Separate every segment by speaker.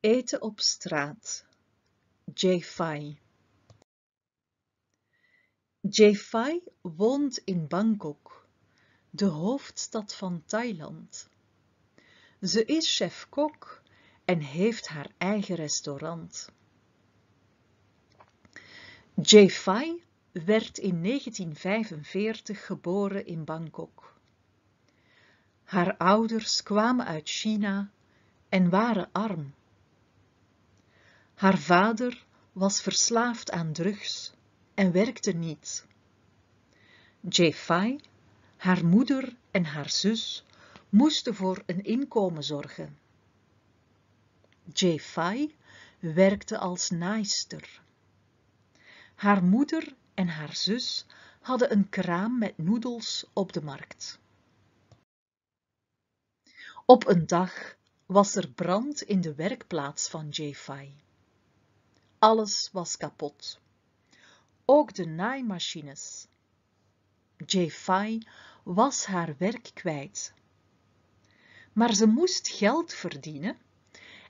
Speaker 1: Eten op straat. Jay Jefai woont in Bangkok, de hoofdstad van Thailand. Ze is chef-kok en heeft haar eigen restaurant. Fai werd in 1945 geboren in Bangkok. Haar ouders kwamen uit China en waren arm. Haar vader was verslaafd aan drugs en werkte niet. Jefai, haar moeder en haar zus moesten voor een inkomen zorgen. Jefai werkte als naaister. Haar moeder en haar zus hadden een kraam met noedels op de markt. Op een dag was er brand in de werkplaats van Jefai. Alles was kapot. Ook de naaimachines. Fi was haar werk kwijt. Maar ze moest geld verdienen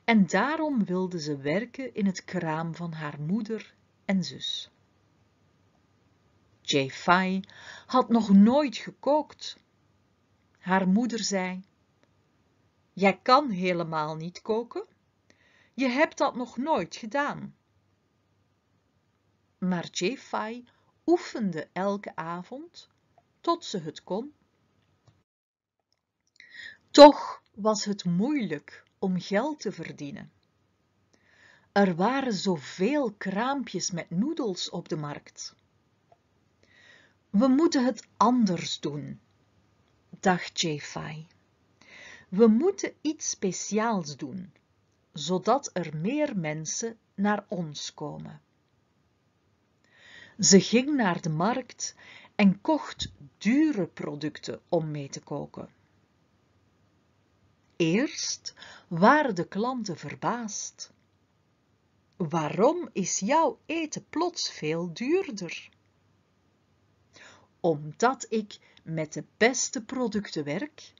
Speaker 1: en daarom wilde ze werken in het kraam van haar moeder en zus. Jefai had nog nooit gekookt. Haar moeder zei, Jij kan helemaal niet koken. Je hebt dat nog nooit gedaan. Maar Jefai oefende elke avond tot ze het kon. Toch was het moeilijk om geld te verdienen. Er waren zoveel kraampjes met noedels op de markt. We moeten het anders doen, dacht Jefai. We moeten iets speciaals doen, zodat er meer mensen naar ons komen. Ze ging naar de markt en kocht dure producten om mee te koken. Eerst waren de klanten verbaasd. Waarom is jouw eten plots veel duurder? Omdat ik met de beste producten werk,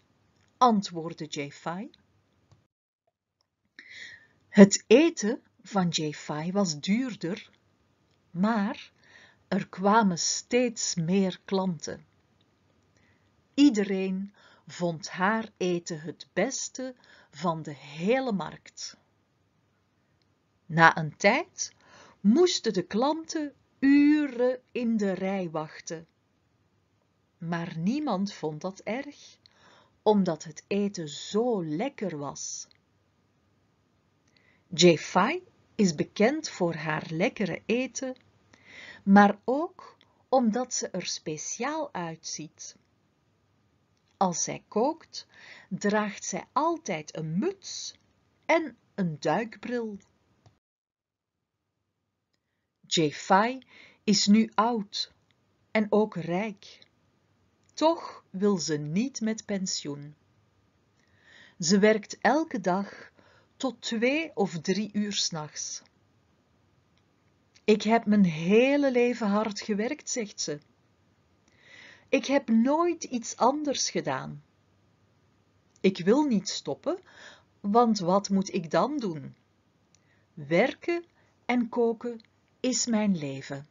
Speaker 1: antwoordde J.Fi. Het eten van J. Fi was duurder, maar er kwamen steeds meer klanten. Iedereen vond haar eten het beste van de hele markt. Na een tijd moesten de klanten uren in de rij wachten. Maar niemand vond dat erg, omdat het eten zo lekker was. Jefai is bekend voor haar lekkere eten maar ook omdat ze er speciaal uitziet. Als zij kookt, draagt zij altijd een muts en een duikbril. Jefai is nu oud en ook rijk. Toch wil ze niet met pensioen. Ze werkt elke dag tot twee of drie uur s'nachts. Ik heb mijn hele leven hard gewerkt, zegt ze. Ik heb nooit iets anders gedaan. Ik wil niet stoppen, want wat moet ik dan doen? Werken en koken is mijn leven.